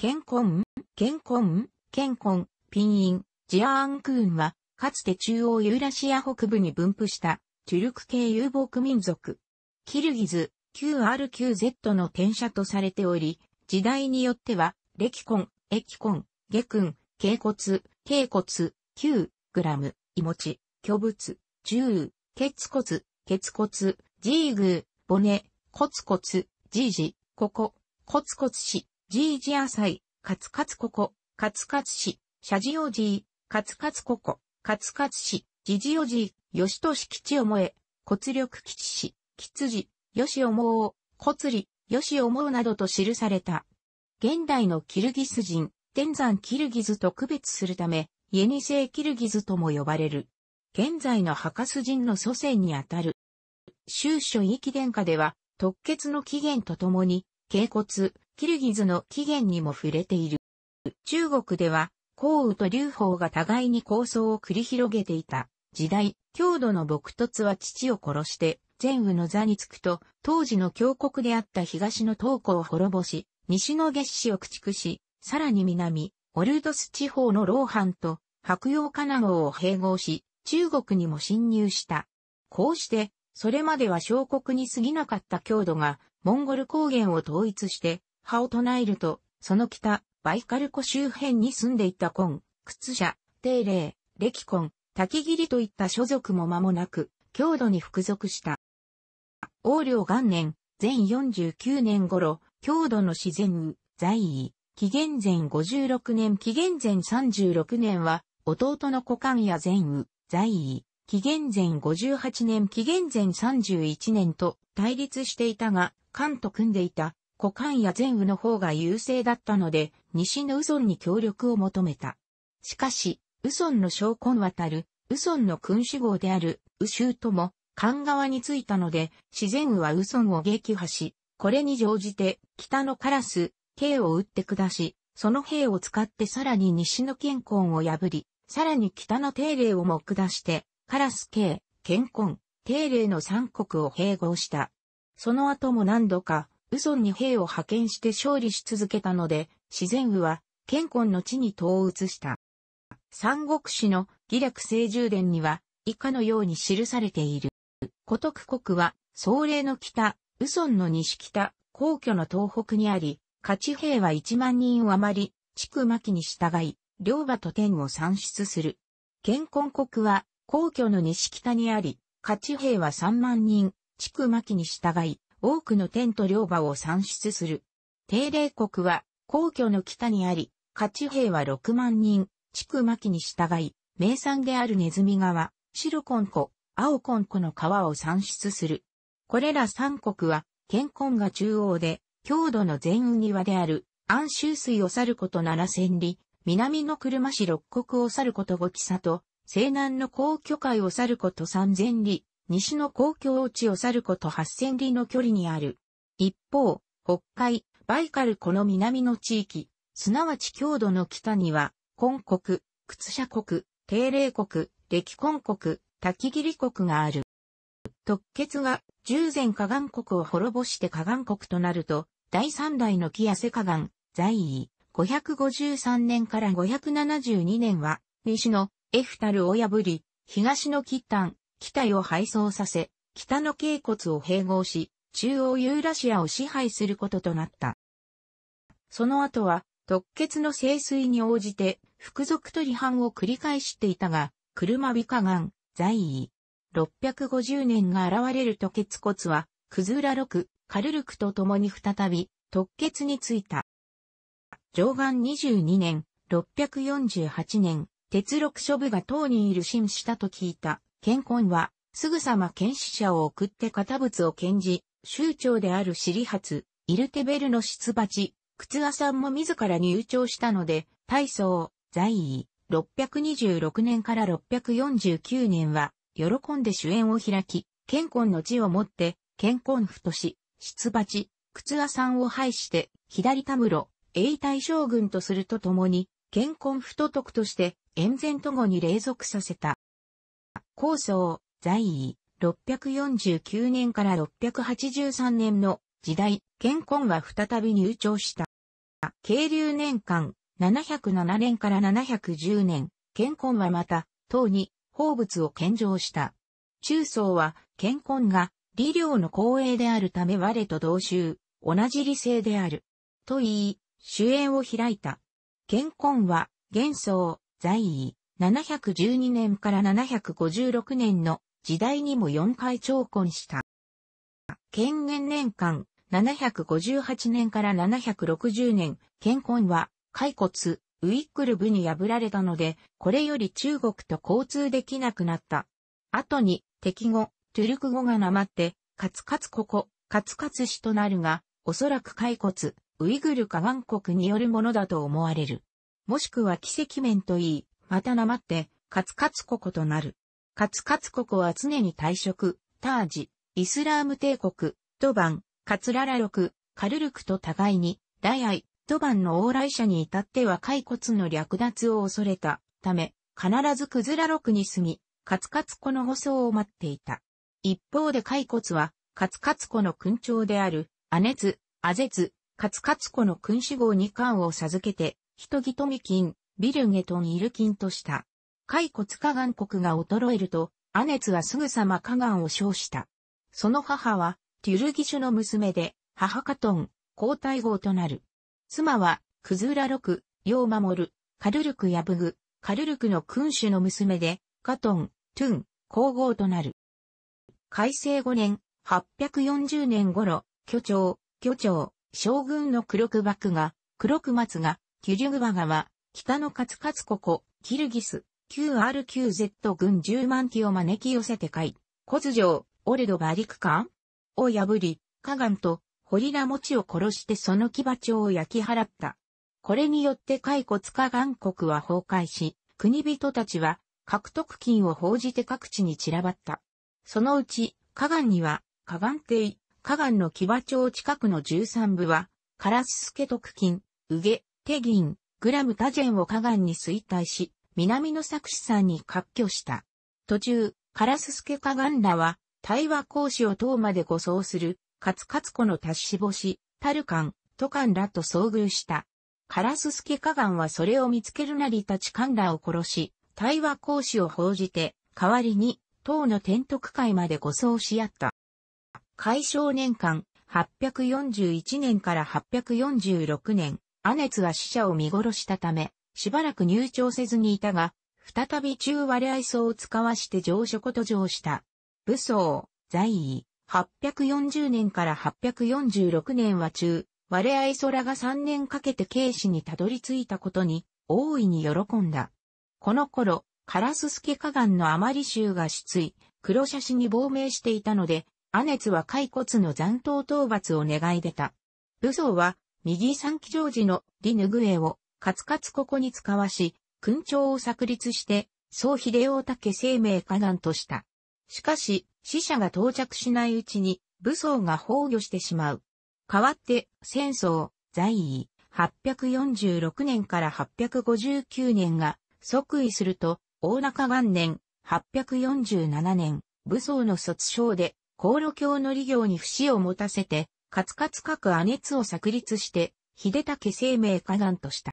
健康、健康、健康、ピンイン、ジアーンクーンは、かつて中央ユーラシア北部に分布した、トゥルク系遊牧民族。キルギズ、QRQZ の転写とされており、時代によっては、レキコン、エキコン、ゲクン、ケケイイコツ、コツ、キュー、グラム、イモチ、巨物、ュケツコツ、ケツコツ、ジーグー、ネ、コツコツ、ジージ、ココ、コツコツシ、ジージア祭、カツカツココ、カツカツ市、シャジオジー、カツカツココ、カツカツ市、ジジオジー、ヨシトシ吉おもえ、骨力吉キツジ、ヨシオモお、コツリ、ヨシオモうなどと記された。現代のキルギス人、天山キルギズと区別するため、イエニセイキルギズとも呼ばれる。現在のハカス人の祖先にあたる。州所遺記殿下では、特決の起源とともに、頸骨、キルギズの起源にも触れている。中国では、皇羽と劉邦が互いに抗争を繰り広げていた時代、郷土の朴突は父を殺して、前羽の座につくと、当時の強国であった東の東湖を滅ぼし、西の月子を駆逐し、さらに南、オルドス地方のローハンと白洋カナゴを併合し、中国にも侵入した。こうして、それまでは小国に過ぎなかった郷土が、モンゴル高原を統一して、派を唱えると、その北、バイカル湖周辺に住んでいた婚、靴者、定霊、歴婚、滝切といった所属も間もなく、郷土に服属した。王領元年、全49年頃、郷土の自然在位、紀元前56年、紀元前36年は、弟の古間や前宇、在位、紀元前58年、紀元前31年と対立していたが、関と組んでいた古漢や前羽の方が優勢だったので、西のウソに協力を求めた。しかし、ウソの将魂渡る、ウソの君主号である、ウ州とも、漢側に着いたので、自然羽はウソを撃破し、これに乗じて、北のカラス、兵を撃って下し、その兵を使ってさらに西の健魂を破り、さらに北の定例をも下して、カラス系、健魂、定例の三国を併合した。その後も何度か、ウソンに兵を派遣して勝利し続けたので、自然宇は、健康の地に統移した。三国志の義略聖獣伝には、以下のように記されている。古徳国は、総霊の北、ウソンの西北、皇居の東北にあり、勝ち兵は1万人を余り、区巻に従い、両馬と天を算出する。健康国は、皇居の西北にあり、勝ち兵は3万人、区巻に従い、多くの天と領馬を産出する。定例国は皇居の北にあり、勝地兵は6万人、地区巻に従い、名産であるネズミ川、白コンコ、青コンコの川を産出する。これら三国は、健康が中央で、郷土の全運庭である、安州水を去ること七千里、南の車市六国を去ること五木里、西南の皇居海を去ること三千里、西の公共地を去ること8000里の距離にある。一方、北海、バイカル湖の南の地域、すなわち郷土の北には、根国、靴社国、定例国、歴根国、滝切国がある。特決が従前河岸国を滅ぼして河岸国となると、第三代の木痩せ河岸、在位、553年から572年は、西のエフタルを破り、東の吉丹、機体を配送させ、北の渓骨を併合し、中央ユーラシアを支配することとなった。その後は、特決の清水に応じて、服属と離反を繰り返していたが、車美加岩、在位。650年が現れる特血骨は、クズーラ六、カルルクと共に再び、特決についた。上岸22年、648年、鉄六諸部が塔にいる新したと聞いた。献婚は、すぐさま剣士者を送って堅物を剣じ、州長である尻発、イルテベルの出鉢、靴屋さんも自ら入庁したので、大層、在位、626年から649年は、喜んで主演を開き、健婚の地をもって、健婚ふとし、出鉢、靴屋さんを廃して、左田室、永大将軍とするとともに、健婚ふと督として、延前と後に隷属させた。高僧、在位、649年から683年の時代、健康は再び入庁した。経流年間、707年から710年、健康はまた、唐に、宝物を献上した。中僧は、健康が、理領の光栄であるため我と同州、同じ理性である。と言い、主演を開いた。健康は、元宗、在位、712年から756年の時代にも4回長婚した。権限年間、758年から760年、権婚は、骸骨、ウイックル部に破られたので、これより中国と交通できなくなった。後に、敵語、トゥルク語がなまって、カツカツここ、カツカツ氏となるが、おそらく骸骨、ウイグルか湾国によるものだと思われる。もしくは奇跡面といい、またなまって、カツカツココとなる。カツカツココは常に退職、タージ、イスラーム帝国、ドバン、カツララロク、カルルクと互いに、大愛、ドバンの往来者に至っては骸骨の略奪を恐れたため、必ずクズラロクに住み、カツカツコの舗装を待っていた。一方で骸骨は、カツカツコの勲長である、アネツ、アゼツ、カツカツコの勲主号2巻を授けて、人々み金、ビルゲトン・イルキンとした。海骨河岩国が衰えると、アネツはすぐさま河岩を称した。その母は、テュルギシュの娘で、母カトン、皇太后となる。妻は、クズーラク、ヨウ・マモル、カルルク・ヤブグ、カルルクの君主の娘で、カトン、トゥン、皇后となる。改正5年、840年頃、巨長、巨長、将軍の黒クバクが、黒クマツが、キュリュグバ川、北のカツカツココ、キルギス、QRQZ 軍10万機を招き寄せて海、骨ズ城、オルドバリクカを破り、カガンとホリラモチを殺してその騎馬町を焼き払った。これによって海骨カガン国は崩壊し、国人たちは獲得金を報じて各地に散らばった。そのうち、カガンには、カガン帝、カガンの騎馬町近くの13部は、カラススケ特金、ウゲ、テギン、グラムタジェンを河岸に衰退し、南の作詞んに割拠した。途中、カラススケ河岸らは、対話講師を塔まで護送する、カツカツコの足し星、タルカン、トカンらと遭遇した。カラススケ河岸はそれを見つけるなり立ちカンらを殺し、対話講師を報じて、代わりに、党の天徳会まで護送し合った。解消年間、841年から846年、アネツは死者を見殺したため、しばらく入庁せずにいたが、再び中割愛想を使わして上書こと上した。武装、在位、840年から846年は中、割合空が3年かけて慶死にたどり着いたことに、大いに喜んだ。この頃、カラススケ河岸の余り衆が失意、黒写真に亡命していたので、アネツは骸骨の残党討伐を願い出た。武装は、右三騎乗時のリヌグエをカツカツここに使わし、勲章を炸裂して、総秀大竹生命下岸とした。しかし、死者が到着しないうちに、武装が崩御してしまう。代わって、戦争、在位、846年から859年が即位すると、大中元年、847年、武装の卒章で、航路橋の利業に不死を持たせて、カツカツ各亜熱を炸裂して、秀武生命火山とした。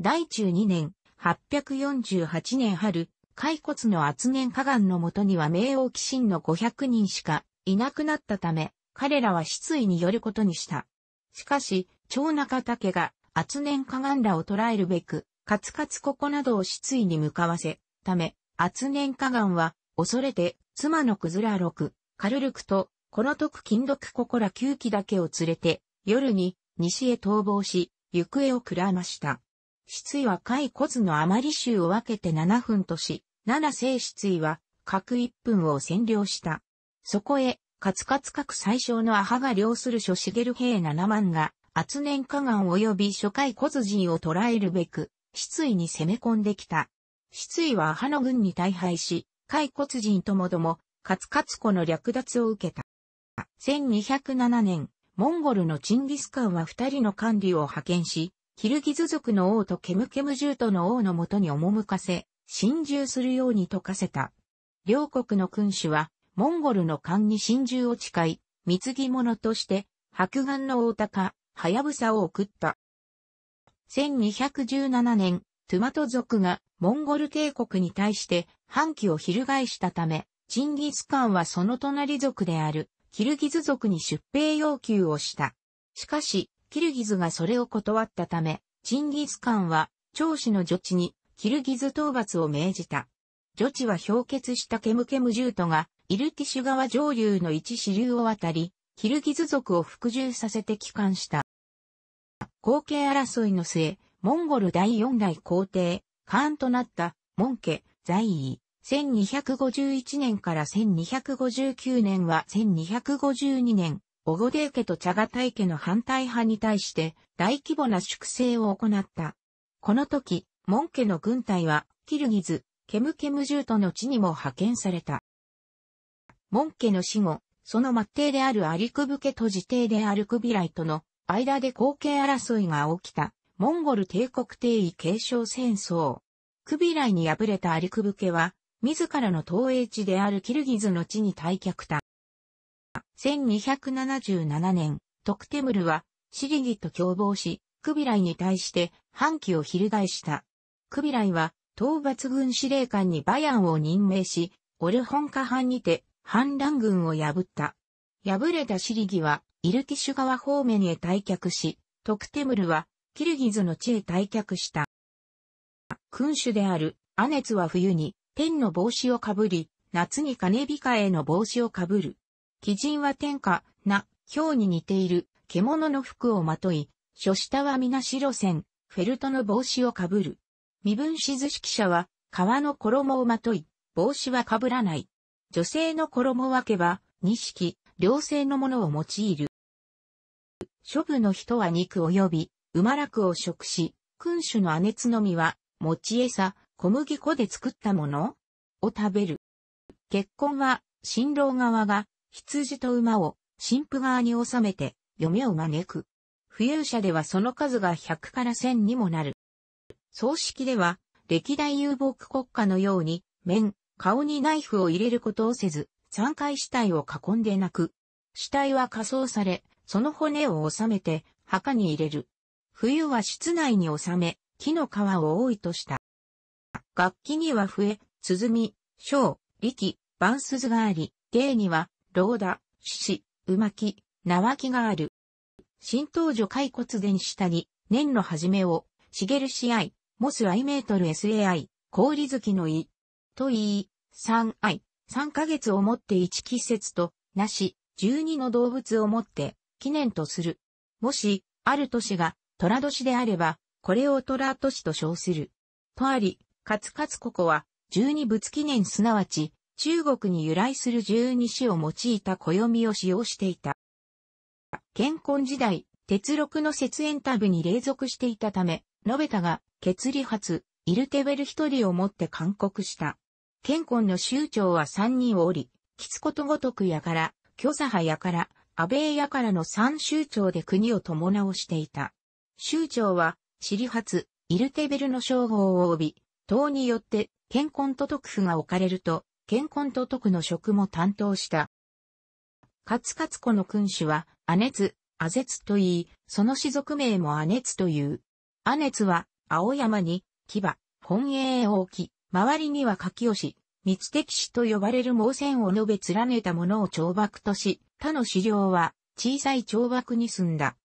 大中2年、848年春、骸骨の圧年火岩のもとには冥王騎神の500人しかいなくなったため、彼らは失意によることにした。しかし、長中武が圧年火岩らを捕らえるべく、カツカツここなどを失意に向かわせ、ため、圧年火岩は、恐れて、妻のクズラ六、カルルクとこの時金六子こら9機だけを連れて、夜に西へ逃亡し、行方をくらました。失意は海骨の余り衆を分けて7分とし、七聖失意は各1分を占領した。そこへ、カツカツ各最小のアハが領する諸茂兵7万が、厚年加岸及び諸海骨人を捕らえるべく、失意に攻め込んできた。失意はアハの軍に大敗し、海骨人ともども、カツカツ子の略奪を受けた。1207年、モンゴルのチンギスカンは二人の管理を派遣し、ヒルギズ族の王とケムケムジュートの王のもとに赴かせ、侵入するように解かせた。両国の君主は、モンゴルの官に侵入を誓い、貢ぎ物として、白眼の大高、ハヤブサを送った。1217年、トゥマト族がモンゴル帝国に対して反旗を翻したため、チンギスカンはその隣族であるキルギズ族に出兵要求をした。しかし、キルギズがそれを断ったため、チンギスカンは、長子の女地に、キルギズ討伐を命じた。女地は氷結したケムケムジュートが、イルティシュ川上流の一支流を渡り、キルギズ族を服従させて帰還した。後継争いの末、モンゴル第四代皇帝、カーンとなった、モンケ、在位。1251年から1259年は1252年、オゴデー家とチャガタイ家の反対派に対して大規模な粛清を行った。この時、モン家の軍隊はキルギズ、ケムケムジュートの地にも派遣された。モン家の死後、その末帝であるアリクブ家と自帝であるクビライとの間で後継争いが起きた、モンゴル帝国帝位継承戦争。クビライに敗れたアリクブ家は、自らの投営地であるキルギズの地に退却た。1277年、トクテムルは、シリギと共謀し、クビライに対して反旗を翻した。クビライは、討伐軍司令官にバヤンを任命し、オルホンカ藩にて反乱軍を破った。敗れたシリギは、イルキシュ川方面へ退却し、トクテムルは、キルギズの地へ退却した。君主である、アネツは冬に、天の帽子をかぶり、夏に金控えの帽子をかぶる。鬼人は天下、な、表に似ている、獣の服をまとい、諸下は皆白線、フェルトの帽子をかぶる。身分しず識者は、革の衣をまとい、帽子はかぶらない。女性の衣分けは、錦、両性のものを用いる。諸部の人は肉及び、馬楽を食し、君主の姉つのみは、持ち餌、小麦粉で作ったものを食べる。結婚は、新郎側が、羊と馬を、新婦側に収めて、嫁を招く。富裕者ではその数が100から1000にもなる。葬式では、歴代遊牧国家のように、面、顔にナイフを入れることをせず、3回死体を囲んで泣く。死体は火葬され、その骨を収めて、墓に入れる。冬は室内に収め、木の皮を多いとした。楽器には笛、鼓、小、力、万鈴があり、芸には、ローダ、獅子、馬木、縄木がある。新東女解骨伝下に、年の初めを、茂るし合、モスアイメートル SAI、氷月のい、と言い、三愛、三ヶ月をもって一季節と、なし、十二の動物をもって、記念とする。もし、ある年が、虎年であれば、これを虎年と称する。とあり、カツカツココは、十二仏記念すなわち、中国に由来する十二詩を用いた暦を使用していた。建婚時代、鉄録の節縁タブに隷属していたため、延べたが、決理発、イルテベル一人をもって勧告した。建婚の宗長は三人をおり、キツことごとくやから、巨左派やから、安倍やからの三宗長で国を伴おしていた。州長は、尻発、イルテベルの称号を帯び、党によって、健康都督府が置かれると、健康都督の職も担当した。勝勝子の君主は、姉熱、阿絶と言い、その氏族名も姉熱という。姉熱は、青山に、牙、本営を置き、周りには柿吉、三敵氏と呼ばれる盲線を述べ連ねた者を懲罰とし、他の資料は、小さい懲罰に住んだ。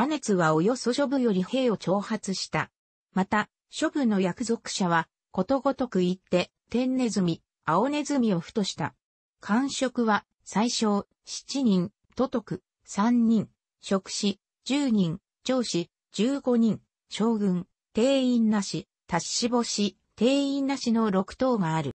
姉熱はおよそ諸部より兵を挑発した。また、諸部の役属者は、ことごとく言って、天ネズミ、青ネズミをふとした。官職は、最小、七人、都督、三人、職士、十人、長子、十五人、将軍、定員なし、達し星、定員なしの六等がある。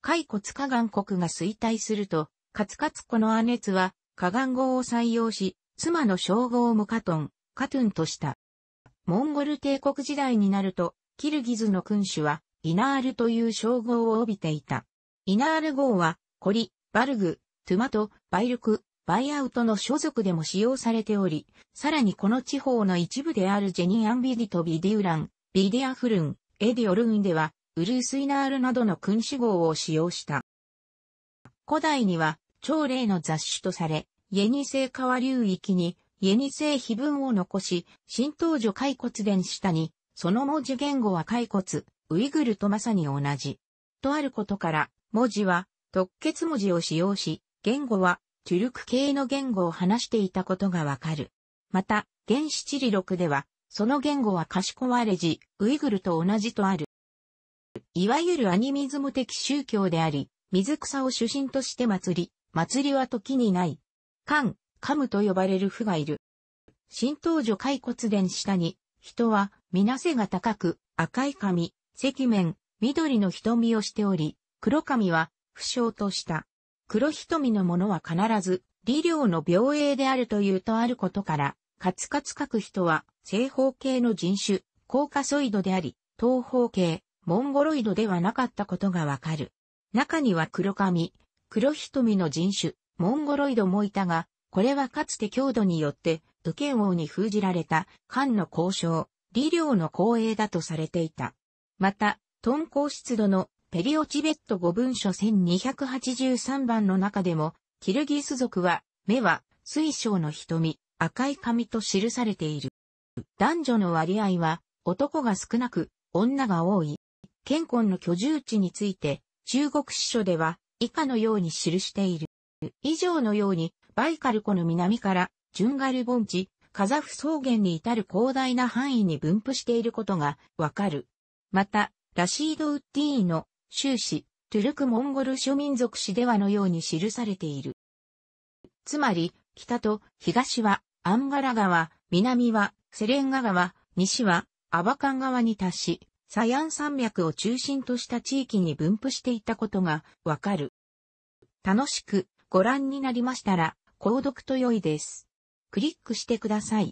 海骨河岸国が衰退すると、カツカツこのアネツは、河岸号を採用し、妻の称号をムカトン、カトゥンとした。モンゴル帝国時代になると、キルギズの君主は、イナールという称号を帯びていた。イナール号は、コリ、バルグ、トゥマト、バイルク、バイアウトの所属でも使用されており、さらにこの地方の一部であるジェニアンビディとビディウラン、ビディアフルン、エディオルンでは、ウルースイナールなどの君主号を使用した。古代には、朝礼の雑種とされ、イエニセイ川流域に、イエニセイ碑文を残し、新東女骸骨伝下に、その文字言語は骸骨、ウイグルとまさに同じ。とあることから、文字は特結文字を使用し、言語はチュルク系の言語を話していたことがわかる。また、原七理録では、その言語は賢われじ、ウイグルと同じとある。いわゆるアニミズム的宗教であり、水草を主神として祭り、祭りは時にない。カン、カムと呼ばれる父がいる。神道女解骨伝下に、人は、みなせが高く、赤い髪、赤面、緑の瞳をしており、黒髪は、不詳とした。黒瞳のものは必ず、理量の病影であるというとあることから、カツカツ書く人は、正方形の人種、コーカソイドであり、東方形、モンゴロイドではなかったことがわかる。中には黒髪、黒瞳の人種、モンゴロイドもいたが、これはかつて郷土によって、武剣王に封じられた、漢の交渉、理領の光栄だとされていた。また、遁高湿度のペリオチベット語文書1283番の中でも、キルギス族は、目は、水晶の瞳、赤い髪と記されている。男女の割合は、男が少なく、女が多い。健康の居住地について、中国史書では、以下のように記している。以上のように、バイカル湖の南から、ジュンガル盆地、カザフ草原に至る広大な範囲に分布していることがわかる。また、ラシード・ウッディーの、終始、トゥルク・モンゴル諸民族史ではのように記されている。つまり、北と東はアンガラ川、南はセレンガ川、西はアバカン川に達し、サヤン山脈を中心とした地域に分布していたことがわかる。楽しくご覧になりましたら、購読と良いです。クリックしてください。